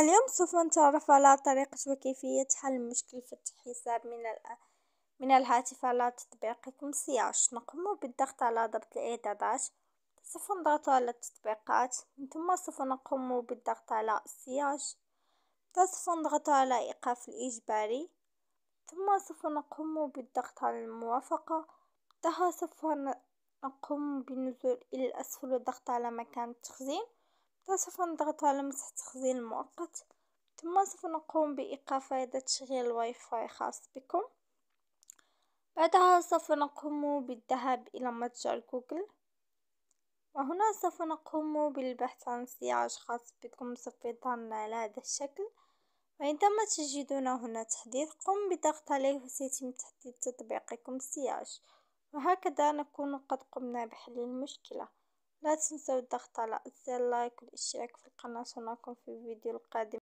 اليوم سوف نتعرف على طريقة وكيفية حل مشكلة فتح حساب من من الهاتف على تطبيقكم سياش نقوم بالضغط على ضبط الإعدادات سوف نضغط على التطبيقات من ثم سوف نقوم بالضغط على سياش سوف نضغط على إيقاف الإجباري ثم سوف نقوم بالضغط على الموافقة بعدها سوف نقوم بالنزول إلى الأسفل والضغط على مكان التخزين سوف نضغط على مسح التخزين المؤقت ثم سوف نقوم بإيقاف هذا تشغيل الواي فاي خاص بكم بعدها سوف نقوم بالذهاب إلى متجر جوجل وهنا سوف نقوم بالبحث عن سياج خاص بكم سوف يظهرنا على هذا الشكل وعندما تجدون هنا تحديث قم بضغط عليه وسيتم تحديث تطبيقكم سياج وهكذا نكون قد قمنا بحل المشكله لا تنسوا الضغط على زر لايك والاشتراك في القناة سنراكم في الفيديو القادم